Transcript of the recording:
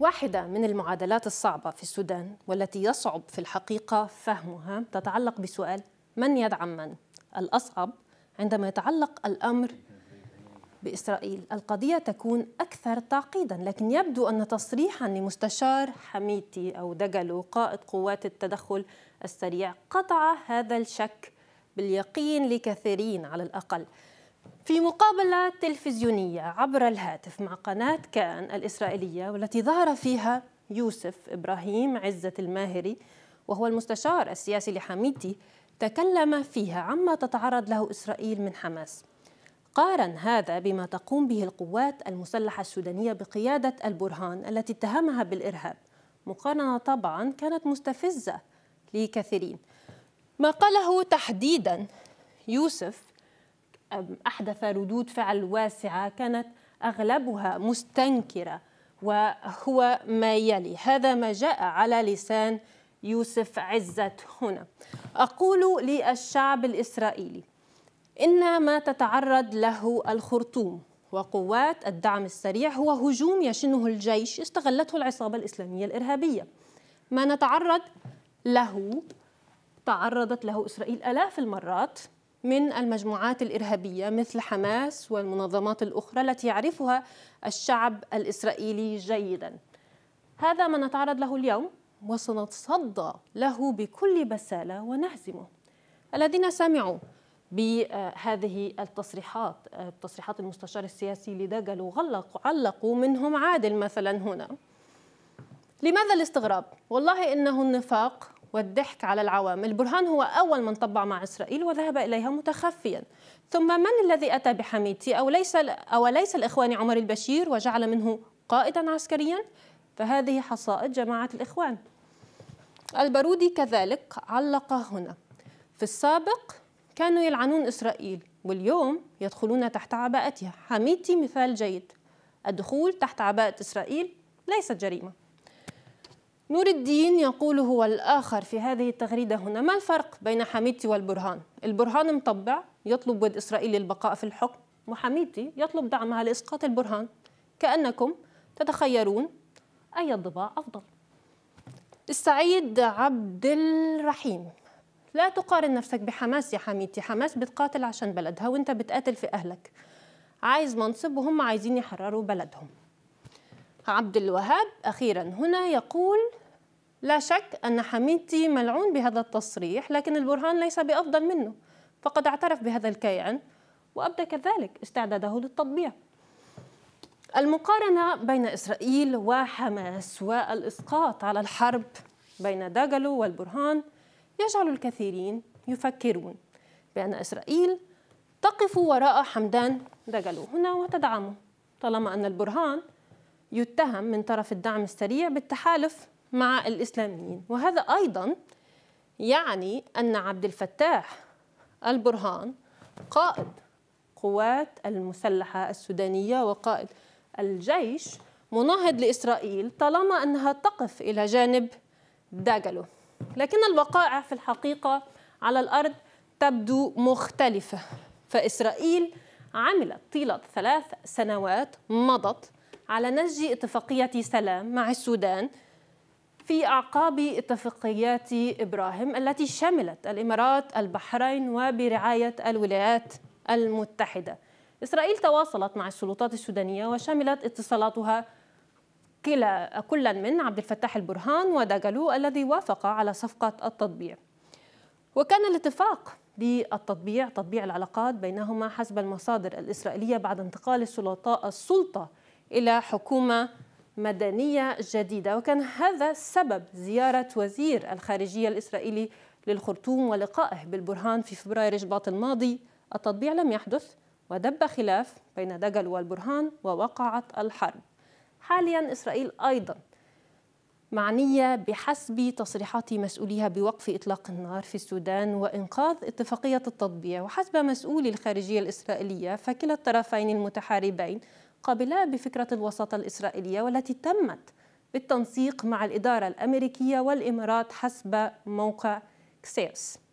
واحدة من المعادلات الصعبة في السودان والتي يصعب في الحقيقة فهمها تتعلق بسؤال من يدعم من؟ الأصعب عندما يتعلق الأمر بإسرائيل القضية تكون أكثر تعقيدا لكن يبدو أن تصريحا لمستشار حميتي أو دجلو قائد قوات التدخل السريع قطع هذا الشك باليقين لكثيرين على الأقل في مقابلة تلفزيونية عبر الهاتف مع قناة كان الإسرائيلية والتي ظهر فيها يوسف إبراهيم عزة الماهري وهو المستشار السياسي لحميتي تكلم فيها عما تتعرض له إسرائيل من حماس قارن هذا بما تقوم به القوات المسلحة السودانية بقيادة البرهان التي اتهمها بالإرهاب مقارنة طبعا كانت مستفزة لكثيرين ما قاله تحديدا يوسف احدث ردود فعل واسعه كانت اغلبها مستنكره وهو ما يلي هذا ما جاء على لسان يوسف عزت هنا اقول للشعب الاسرائيلي ان ما تتعرض له الخرطوم وقوات الدعم السريع هو هجوم يشنه الجيش استغلته العصابه الاسلاميه الارهابيه ما نتعرض له تعرضت له اسرائيل الاف المرات من المجموعات الإرهابية مثل حماس والمنظمات الأخرى التي يعرفها الشعب الإسرائيلي جيدا هذا ما نتعرض له اليوم وسنتصدى له بكل بسالة ونهزمه الذين سمعوا بهذه التصريحات تصريحات المستشار السياسي لدجل وغلق علقوا منهم عادل مثلا هنا لماذا الاستغراب؟ والله إنه النفاق والضحك على العوام البرهان هو أول من طبع مع إسرائيل وذهب إليها متخفيا ثم من الذي أتى بحميتي أو ليس, أو ليس الإخوان عمر البشير وجعل منه قائدا عسكريا فهذه حصائد جماعة الإخوان البارودي كذلك علق هنا في السابق كانوا يلعنون إسرائيل واليوم يدخلون تحت عباءتها حميتي مثال جيد الدخول تحت عباءة إسرائيل ليست جريمة نور الدين يقول هو الآخر في هذه التغريدة هنا ما الفرق بين حميدتي والبرهان؟ البرهان مطبع يطلب ود إسرائيل البقاء في الحكم وحميدتي يطلب دعمها لإسقاط البرهان كأنكم تتخيرون أي الضباع أفضل السعيد عبد الرحيم لا تقارن نفسك بحماس يا حميدتي حماس بتقاتل عشان بلدها وانت بتقاتل في أهلك عايز منصب وهم عايزين يحرروا بلدهم عبد الوهاب أخيرا هنا يقول لا شك أن حميدتي ملعون بهذا التصريح لكن البرهان ليس بأفضل منه فقد اعترف بهذا الكيان وأبدى كذلك استعداده للتطبيع المقارنة بين إسرائيل وحماس والإسقاط على الحرب بين داجلو والبرهان يجعل الكثيرين يفكرون بأن إسرائيل تقف وراء حمدان داجلو هنا وتدعمه طالما أن البرهان يتهم من طرف الدعم السريع بالتحالف مع الإسلاميين وهذا أيضا يعني أن عبد الفتاح البرهان قائد قوات المسلحة السودانية وقائد الجيش مناهض لإسرائيل طالما أنها تقف إلى جانب داجلو لكن الوقائع في الحقيقة على الأرض تبدو مختلفة فإسرائيل عملت طيلة ثلاث سنوات مضت على نسج اتفاقية سلام مع السودان في أعقاب اتفاقيات إبراهيم التي شملت الإمارات البحرين وبرعاية الولايات المتحدة إسرائيل تواصلت مع السلطات السودانية وشملت اتصالاتها كلا كلا من عبد الفتاح البرهان وداجالو الذي وافق على صفقة التطبيع وكان الاتفاق للتطبيع تطبيع العلاقات بينهما حسب المصادر الإسرائيلية بعد انتقال السلطة إلى حكومة مدنية جديدة وكان هذا سبب زيارة وزير الخارجية الإسرائيلي للخرطوم ولقائه بالبرهان في فبراير شباط الماضي التطبيع لم يحدث ودب خلاف بين دجل والبرهان ووقعت الحرب حاليا إسرائيل أيضا معنية بحسب تصريحات مسؤوليها بوقف إطلاق النار في السودان وإنقاذ اتفاقية التطبيع وحسب مسؤولي الخارجية الإسرائيلية فكلا الطرفين المتحاربين قابلة بفكرة الوساطة الإسرائيلية والتي تمت بالتنسيق مع الإدارة الأمريكية والإمارات حسب موقع كسيرس